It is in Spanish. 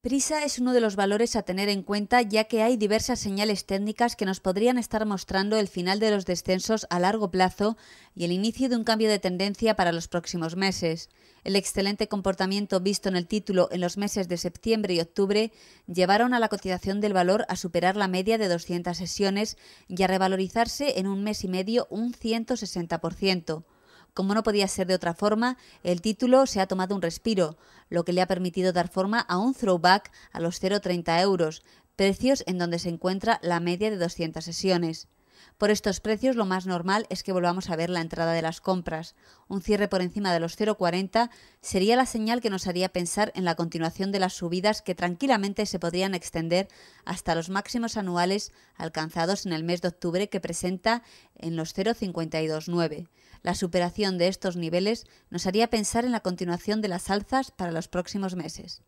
Prisa es uno de los valores a tener en cuenta ya que hay diversas señales técnicas que nos podrían estar mostrando el final de los descensos a largo plazo y el inicio de un cambio de tendencia para los próximos meses. El excelente comportamiento visto en el título en los meses de septiembre y octubre llevaron a la cotización del valor a superar la media de 200 sesiones y a revalorizarse en un mes y medio un 160%. Como no podía ser de otra forma, el título se ha tomado un respiro, lo que le ha permitido dar forma a un throwback a los 0,30 euros, precios en donde se encuentra la media de 200 sesiones. Por estos precios lo más normal es que volvamos a ver la entrada de las compras. Un cierre por encima de los 0,40 sería la señal que nos haría pensar en la continuación de las subidas que tranquilamente se podrían extender hasta los máximos anuales alcanzados en el mes de octubre que presenta en los 0,529. La superación de estos niveles nos haría pensar en la continuación de las alzas para los próximos meses.